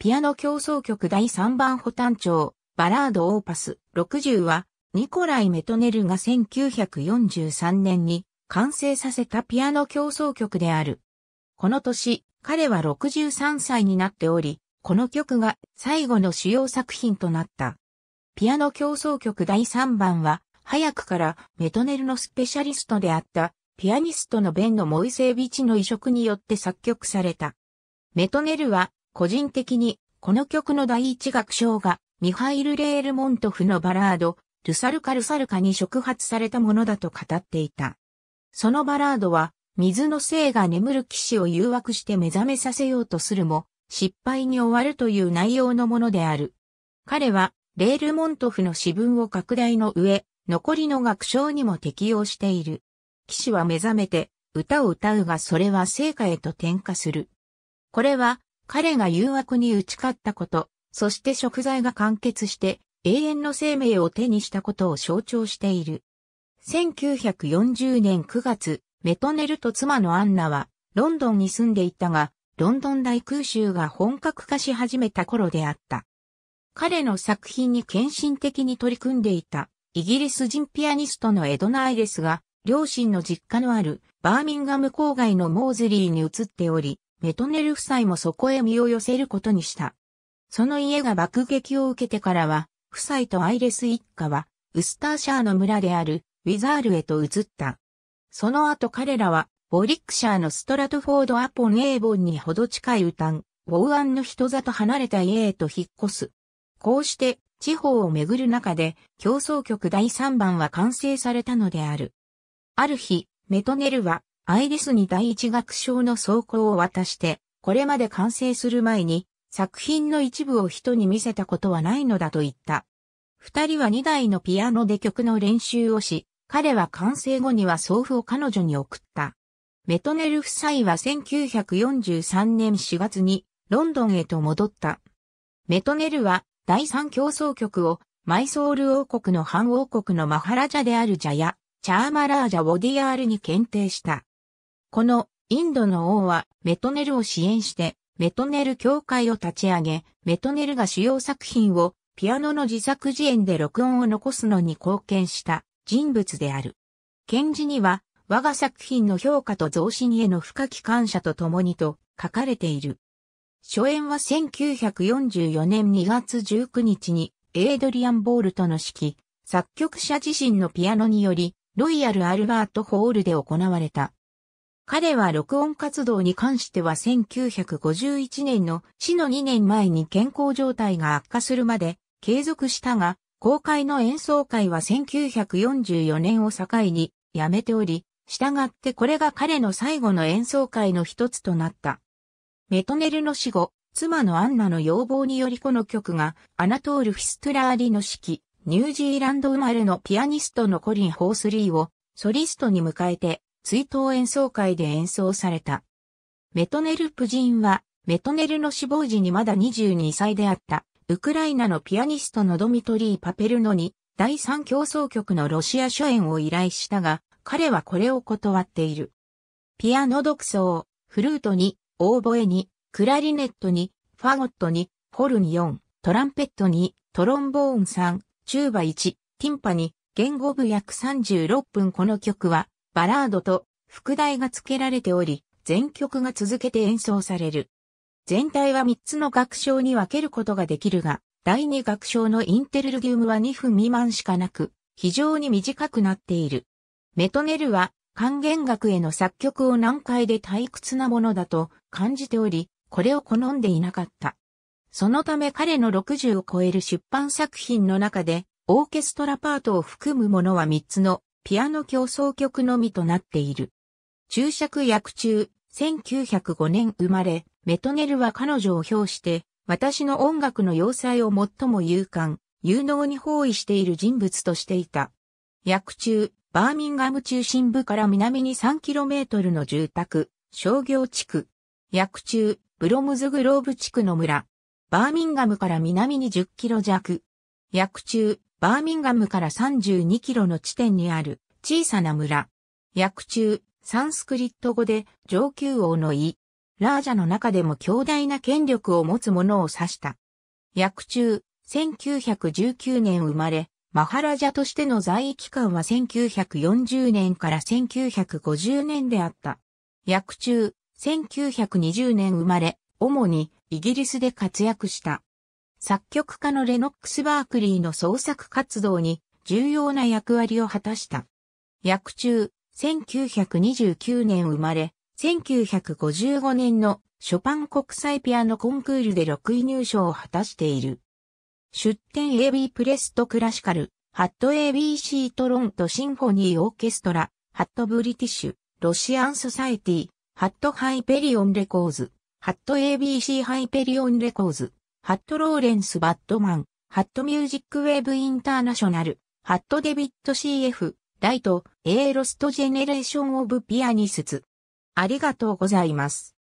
ピアノ競争曲第3番補短調、バラードオーパス60は、ニコライ・メトネルが1943年に完成させたピアノ競争曲である。この年、彼は63歳になっており、この曲が最後の主要作品となった。ピアノ競争曲第3番は、早くからメトネルのスペシャリストであった、ピアニストのベンのモイセービチの移植によって作曲された。メトネルは個人的に、この曲の第一楽章が、ミハイル・レールモントフのバラード、ルサルカルサルカに触発されたものだと語っていた。そのバラードは、水の精が眠る騎士を誘惑して目覚めさせようとするも、失敗に終わるという内容のものである。彼は、レールモントフの詩文を拡大の上、残りの楽章にも適用している。騎士は目覚めて、歌を歌うがそれは成果へと転化する。これは、彼が誘惑に打ち勝ったこと、そして食材が完結して永遠の生命を手にしたことを象徴している。1940年9月、メトネルと妻のアンナはロンドンに住んでいたが、ロンドン大空襲が本格化し始めた頃であった。彼の作品に献身的に取り組んでいたイギリス人ピアニストのエドナ・アイレスが両親の実家のあるバーミンガム郊外のモーズリーに移っており、メトネル夫妻もそこへ身を寄せることにした。その家が爆撃を受けてからは、夫妻とアイレス一家は、ウスターシャーの村であるウィザールへと移った。その後彼らは、ボリックシャーのストラトフォード・アポン・エーボンにほど近いウタン、ウォウアンの人里離れた家へと引っ越す。こうして、地方を巡る中で、競争局第3番は完成されたのである。ある日、メトネルは、アイリスに第一楽章の草稿を渡して、これまで完成する前に、作品の一部を人に見せたことはないのだと言った。二人は二台のピアノで曲の練習をし、彼は完成後には送付を彼女に送った。メトネル夫妻は1943年4月にロンドンへと戻った。メトネルは第三競争曲をマイソール王国の反王国のマハラジャであるジャやチャーマラージャ・ウォディアールに検定した。このインドの王はメトネルを支援してメトネル協会を立ち上げ、メトネルが主要作品をピアノの自作自演で録音を残すのに貢献した人物である。賢治には我が作品の評価と増進への深き感謝とともにと書かれている。初演は1944年2月19日にエイドリアン・ボールとの式、作曲者自身のピアノにより、ロイヤル・アルバート・ホールで行われた。彼は録音活動に関しては1951年の死の2年前に健康状態が悪化するまで継続したが、公開の演奏会は1944年を境にやめており、従ってこれが彼の最後の演奏会の一つとなった。メトネルの死後、妻のアンナの要望によりこの曲がアナトール・フィストラーリの指揮、ニュージーランド生まれのピアニストのコリン・ホースリーをソリストに迎えて追悼演奏会で演奏された。メトネル・プジンは、メトネルの死亡時にまだ22歳であった、ウクライナのピアニストのドミトリー・パペルノに、第三競争曲のロシア初演を依頼したが、彼はこれを断っている。ピアノ独奏、フルートに、オーボエに、クラリネットに、ファゴットに、ホルン4、トランペットに、トロンボーン3、チューバ1、ティンパに、言語部約36分この曲は、バラードと副題が付けられており、全曲が続けて演奏される。全体は3つの楽章に分けることができるが、第2楽章のインテルルギウムは2分未満しかなく、非常に短くなっている。メトネルは、還元楽への作曲を難解で退屈なものだと感じており、これを好んでいなかった。そのため彼の60を超える出版作品の中で、オーケストラパートを含むものは3つのピアノ競争曲のみとなっている。注釈役中、1905年生まれ、メトネルは彼女を評して、私の音楽の要塞を最も勇敢、有能に包囲している人物としていた。役中、バーミンガム中心部から南に 3km の住宅、商業地区。役中、ブロムズグローブ地区の村。バーミンガムから南に 10km 弱。役中、バーミンガムから32キロの地点にある小さな村。役中、サンスクリット語で上級王の意。ラージャの中でも強大な権力を持つ者を指した。役中、1919年生まれ、マハラジャとしての在位期間は1940年から1950年であった。役中、1920年生まれ、主にイギリスで活躍した。作曲家のレノックス・バークリーの創作活動に重要な役割を果たした。役中、1929年生まれ、1955年のショパン国際ピアノコンクールで6位入賞を果たしている。出展 AB プレストクラシカル、ハット ABC トロントシンフォニーオーケストラ、ハットブリティッシュ、ロシアンソサエティ、ハットハイペリオンレコーズ、ハット ABC ハイペリオンレコーズ。ハット・ローレンス・バットマン、ハット・ミュージック・ウェーブ・インターナショナル、ハット・デビット・ CF、ライト、エーロスト・ジェネレーション・オブ・ピアニスツ。ありがとうございます。